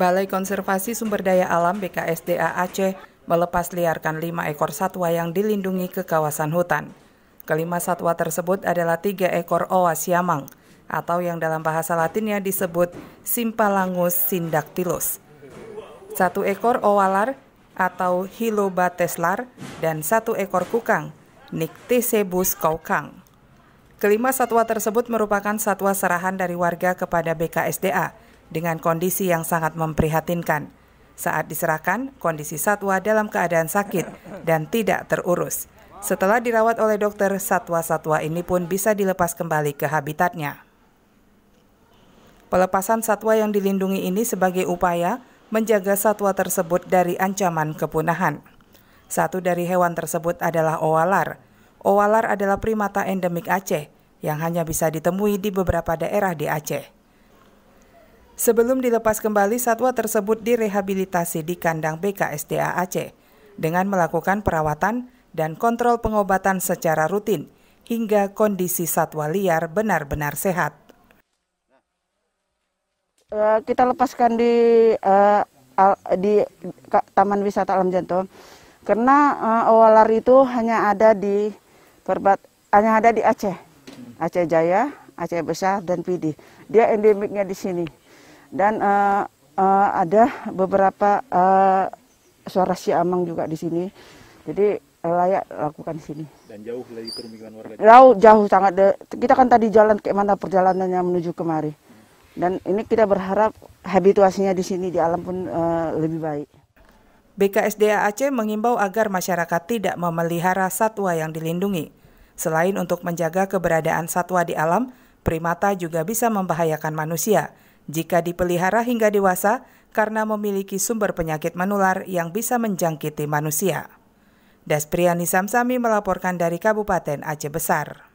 Balai Konservasi Sumber Daya Alam BKSDA Aceh melepas liarkan lima ekor satwa yang dilindungi ke kawasan hutan. Kelima satwa tersebut adalah tiga ekor oa siamang, atau yang dalam bahasa latinnya disebut Simpalangus sindactylus. Satu ekor owalar atau hilobateslar dan satu ekor kukang, Nyctisebus kaukang. Kelima satwa tersebut merupakan satwa serahan dari warga kepada BKSDA dengan kondisi yang sangat memprihatinkan. Saat diserahkan, kondisi satwa dalam keadaan sakit dan tidak terurus. Setelah dirawat oleh dokter, satwa-satwa ini pun bisa dilepas kembali ke habitatnya. Pelepasan satwa yang dilindungi ini sebagai upaya menjaga satwa tersebut dari ancaman kepunahan. Satu dari hewan tersebut adalah owalar. Owalar adalah primata endemik Aceh yang hanya bisa ditemui di beberapa daerah di Aceh. Sebelum dilepas kembali, satwa tersebut direhabilitasi di kandang BKSDA Aceh dengan melakukan perawatan dan kontrol pengobatan secara rutin hingga kondisi satwa liar benar-benar sehat. Eh, kita lepaskan di eh, di Taman Wisata Alam Jantung karena ular eh, itu hanya ada di perbat hanya ada di Aceh, Aceh Jaya, Aceh Besar dan Pidi. Dia endemiknya di sini dan uh, uh, ada beberapa uh, suara amang juga di sini jadi layak lakukan di sini dan jauh dari permukiman warga jauh jauh sangat de kita kan tadi jalan kayak mana perjalanannya menuju kemari dan ini kita berharap habituasinya di sini di alam pun uh, lebih baik BKSDA Aceh mengimbau agar masyarakat tidak memelihara satwa yang dilindungi. Selain untuk menjaga keberadaan satwa di alam, primata juga bisa membahayakan manusia jika dipelihara hingga dewasa karena memiliki sumber penyakit menular yang bisa menjangkiti manusia. Daspriani Samsami melaporkan dari Kabupaten Aceh Besar.